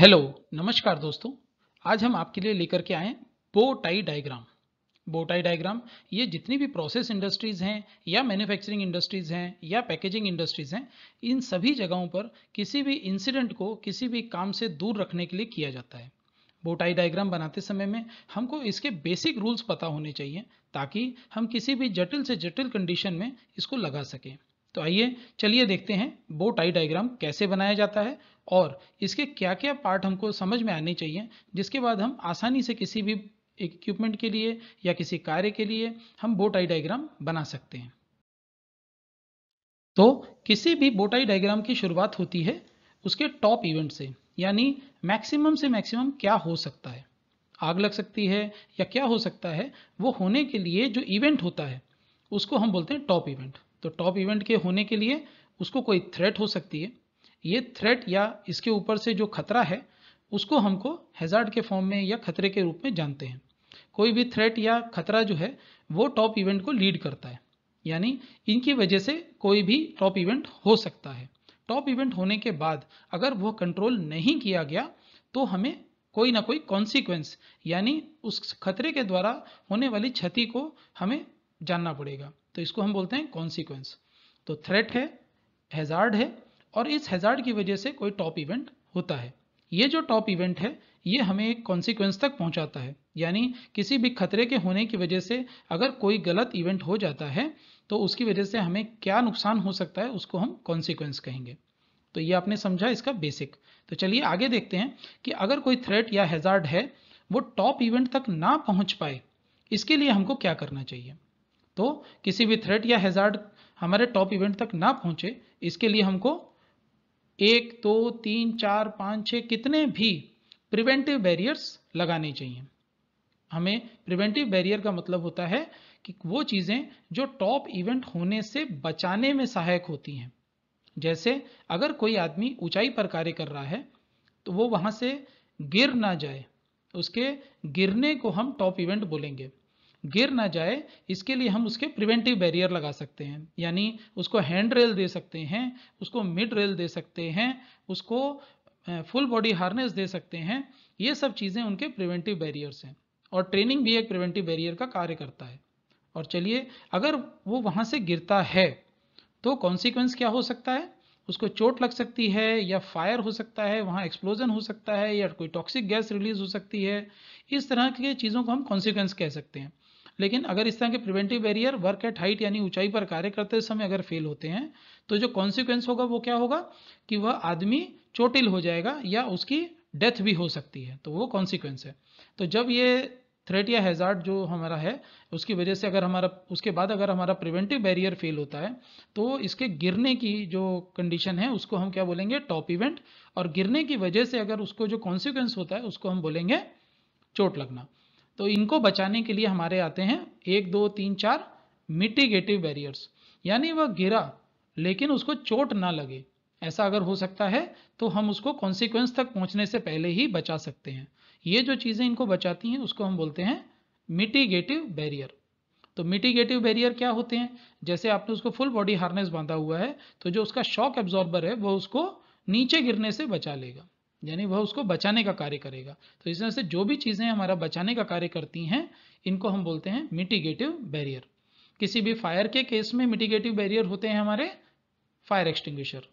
hello नमस्कार दोस्तों आज हम आपके लिए लेकर के आए बोटाई डायग्राम बोटाई डायग्राम ये जितनी भी प्रोसेस इंडस्ट्रीज़ हैं या मैन्युफैक्चरिंग इंडस्ट्रीज़ हैं या पैकेजिंग इंडस्ट्रीज़ हैं इन सभी जगहों पर किसी भी इंसिडेंट को किसी भी काम से दूर रखने के लिए किया जाता है बोटाई डायग्राम बनाते समय में हमको इसके बेसिक रूल्स पता होने चाहिए ताकि हम किसी भी जटिल से जटिल कंडीशन में इसको लगा सकें तो आइए चलिए देखते हैं बो टाई डायग्राम कैसे बनाया जाता है और इसके क्या क्या पार्ट हमको समझ में आने चाहिए जिसके बाद हम आसानी से किसी भी इक्विपमेंट के लिए या किसी कार्य के लिए हम बोटाई डायग्राम बना सकते हैं तो किसी भी बोटाई डायग्राम की शुरुआत होती है उसके टॉप इवेंट से यानी मैक्सिमम से मैक्सिमम क्या हो सकता है आग लग सकती है या क्या हो सकता है वो होने के लिए जो इवेंट होता है उसको हम बोलते हैं टॉप इवेंट तो टॉप इवेंट के होने के लिए उसको कोई थ्रेट हो सकती है ये थ्रेट या इसके ऊपर से जो खतरा है उसको हमको हेज़ार्ड के फॉर्म में या खतरे के रूप में जानते हैं कोई भी थ्रेट या खतरा जो है वो टॉप इवेंट को लीड करता है यानी इनकी वजह से कोई भी टॉप इवेंट हो सकता है टॉप इवेंट होने के बाद अगर वह कंट्रोल नहीं किया गया तो हमें कोई ना कोई कॉन्सिक्वेंस यानी उस खतरे के द्वारा होने वाली क्षति को हमें जानना पड़ेगा तो इसको हम बोलते हैं कॉन्सिक्वेंस तो थ्रेट है हेजार्ड है और इस हेज़ार्ड की वजह से कोई टॉप इवेंट होता है ये जो टॉप इवेंट है ये हमें एक कॉन्सिक्वेंस तक पहुंचाता है यानी किसी भी खतरे के होने की वजह से अगर कोई गलत इवेंट हो जाता है तो उसकी वजह से हमें क्या नुकसान हो सकता है उसको हम कॉन्सिक्वेंस कहेंगे तो ये आपने समझा इसका बेसिक तो चलिए आगे देखते हैं कि अगर कोई थ्रेट या हेजार्ड है वो टॉप इवेंट तक ना पहुंच पाए इसके लिए हमको क्या करना चाहिए तो किसी भी थ्रेट या हेजार्ड हमारे टॉप इवेंट तक ना पहुंचे इसके लिए हमको एक दो तीन चार पाँच छः कितने भी प्रिवेंटिव बैरियर्स लगाने चाहिए हमें प्रिवेंटिव बैरियर का मतलब होता है कि वो चीज़ें जो टॉप इवेंट होने से बचाने में सहायक होती हैं जैसे अगर कोई आदमी ऊंचाई पर कार्य कर रहा है तो वो वहाँ से गिर ना जाए उसके गिरने को हम टॉप इवेंट बोलेंगे गिर ना जाए इसके लिए हम उसके प्रिवेंटिव बैरियर लगा सकते हैं यानी उसको हैंड रेल दे सकते हैं उसको मिड रेल दे सकते हैं उसको फुल बॉडी हार्नेस दे सकते हैं ये सब चीज़ें उनके प्रिवेंटिव बैरियर्स हैं और ट्रेनिंग भी एक प्रिवेंटिव बैरियर का कार्य करता है और चलिए अगर वो वहाँ से गिरता है तो कॉन्सिक्वेंस क्या हो सकता है उसको चोट लग सकती है या फायर हो सकता है वहाँ एक्सप्लोजन हो सकता है या कोई टॉक्सिक गैस रिलीज हो सकती है इस तरह की चीज़ों को हम कॉन्सिक्वेंस कह सकते हैं लेकिन अगर इस तरह के preventive barrier work at height यानी ऊंचाई पर कार्य करते समय अगर फेल होते हैं तो जो कॉन्सिक्वेंस होगा वो क्या होगा कि वह आदमी चोटिल हो जाएगा या उसकी डेथ भी हो सकती है तो वो कॉन्सिक्वेंस है तो जब ये थ्रेट या हैज़ार्ड जो हमारा है उसकी वजह से अगर हमारा उसके बाद अगर हमारा प्रिवेंटिव बैरियर फेल होता है तो इसके गिरने की जो कंडीशन है उसको हम क्या बोलेंगे टॉप इवेंट और गिरने की वजह से अगर उसको जो कॉन्सिक्वेंस होता है उसको हम बोलेंगे चोट लगना तो इनको बचाने के लिए हमारे आते हैं एक दो तीन चार मिटिगेटिव बैरियर्स यानी वह गिरा लेकिन उसको चोट ना लगे ऐसा अगर हो सकता है तो हम उसको कॉन्सिक्वेंस तक पहुंचने से पहले ही बचा सकते हैं ये जो चीज़ें इनको बचाती हैं उसको हम बोलते हैं मिटिगेटिव बैरियर तो मिटिगेटिव बैरियर क्या होते हैं जैसे आपने उसको फुल बॉडी हार्नेस बांधा हुआ है तो जो उसका शॉक एब्जॉर्बर है वो उसको नीचे गिरने से बचा लेगा यानी वह उसको बचाने का कार्य करेगा तो इस तरह से जो भी चीज़ें हमारा बचाने का कार्य करती हैं इनको हम बोलते हैं मिटिगेटिव बैरियर किसी भी फायर के केस में मिटिगेटिव बैरियर होते हैं हमारे फायर एक्सटिंग्विशर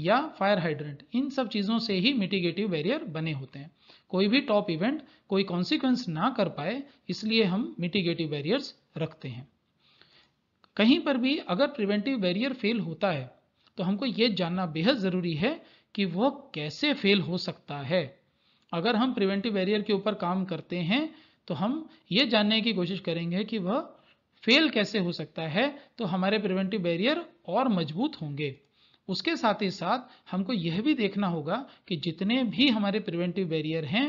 या फायर हाइड्रेंट इन सब चीज़ों से ही मिटिगेटिव बैरियर बने होते हैं कोई भी टॉप इवेंट कोई कॉन्सिक्वेंस ना कर पाए इसलिए हम मिटिगेटिव बैरियर्स रखते हैं कहीं पर भी अगर प्रिवेंटिव बैरियर फेल होता है तो हमको ये जानना बेहद ज़रूरी है कि वह कैसे फेल हो सकता है अगर हम प्रिवेंटिव बैरियर के ऊपर काम करते हैं तो हम ये जानने की कोशिश करेंगे कि वह फेल कैसे हो सकता है तो हमारे प्रिवेंटिव बैरियर और मजबूत होंगे उसके साथ ही साथ हमको यह भी देखना होगा कि जितने भी हमारे प्रिवेंटिव बैरियर हैं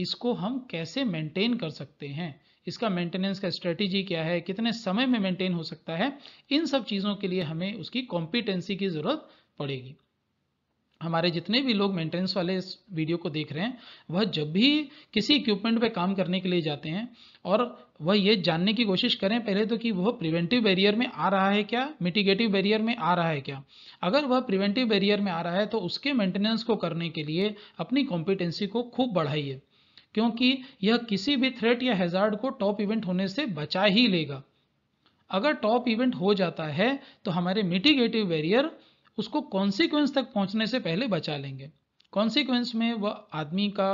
इसको हम कैसे मेंटेन कर सकते हैं इसका मेंटेनेंस का स्ट्रेटेजी क्या है कितने समय में मेंटेन हो सकता है इन सब चीज़ों के लिए हमें उसकी कॉम्पिटेंसी की ज़रूरत पड़ेगी हमारे जितने भी लोग मेंटेनेंस वाले इस वीडियो को देख रहे हैं वह जब भी किसी इक्विपमेंट पे काम करने के लिए जाते हैं और वह ये जानने की कोशिश करें पहले तो कि वह प्रिवेंटिव बैरियर में आ रहा है क्या मिटिगेटिव बैरियर में आ रहा है क्या अगर वह प्रिवेंटिव बैरियर में आ रहा है तो उसके मेंटेनेंस को करने के लिए अपनी कॉम्पिटेंसी को खूब बढ़ाइए क्योंकि यह किसी भी थ्रेट या हेजार्ड को टॉप इवेंट होने से बचा ही लेगा अगर टॉप इवेंट हो जाता है तो हमारे मिटिगेटिव बैरियर उसको कॉन्सिक्वेंस तक पहुंचने से पहले बचा लेंगे कॉन्सिक्वेंस में वह आदमी का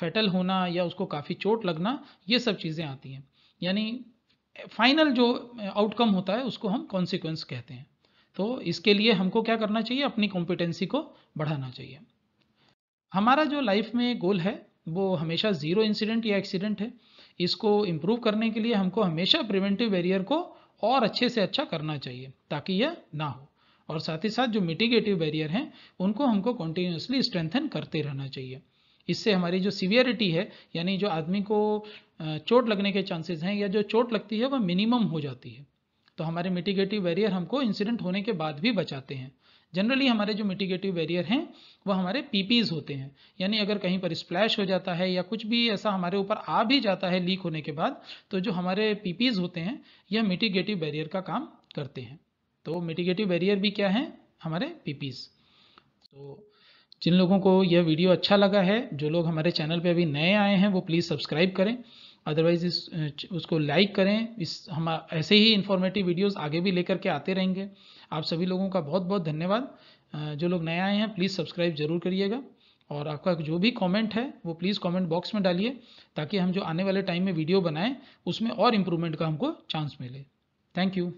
फेटल होना या उसको काफ़ी चोट लगना ये सब चीज़ें आती हैं यानी फाइनल जो आउटकम होता है उसको हम कॉन्सिक्वेंस कहते हैं तो इसके लिए हमको क्या करना चाहिए अपनी कॉम्पिटेंसी को बढ़ाना चाहिए हमारा जो लाइफ में गोल है वो हमेशा ज़ीरो इंसिडेंट या एक्सीडेंट है इसको इम्प्रूव करने के लिए हमको हमेशा प्रिवेंटिव बैरियर को और अच्छे से अच्छा करना चाहिए ताकि यह ना हो और साथ ही साथ जो मिटिगेटिव बैरियर हैं उनको हमको कॉन्टीन्यूसली स्ट्रेंथन करते रहना चाहिए इससे हमारी जो सीवियरिटी है यानी जो आदमी को चोट लगने के चांसेस हैं या जो चोट लगती है वह मिनिमम हो जाती है तो हमारे मिटिगेटिव बैरियर हमको इंसिडेंट होने के बाद भी बचाते हैं जनरली हमारे जो मिटिगेटिव बैरियर हैं वो हमारे पीपीज होते हैं यानी अगर कहीं पर स्प्लैश हो जाता है या कुछ भी ऐसा हमारे ऊपर आ भी जाता है लीक होने के बाद तो जो हमारे पीपीज होते हैं यह मिटिगेटिव बैरियर का काम करते हैं तो मिटिगेटिव बैरियर भी क्या है हमारे पीपीज तो जिन लोगों को यह वीडियो अच्छा लगा है जो लोग हमारे चैनल पे अभी नए आए हैं वो प्लीज़ सब्सक्राइब करें अदरवाइज इस उसको लाइक करें इस हम ऐसे ही इन्फॉर्मेटिव वीडियोस आगे भी लेकर के आते रहेंगे आप सभी लोगों का बहुत बहुत धन्यवाद जो लोग नए आए हैं प्लीज़ सब्सक्राइब जरूर करिएगा और आपका जो भी कॉमेंट है वो प्लीज़ कॉमेंट बॉक्स में डालिए ताकि हम जो आने वाले टाइम में वीडियो बनाएँ उसमें और इम्प्रूवमेंट का हमको चांस मिले थैंक यू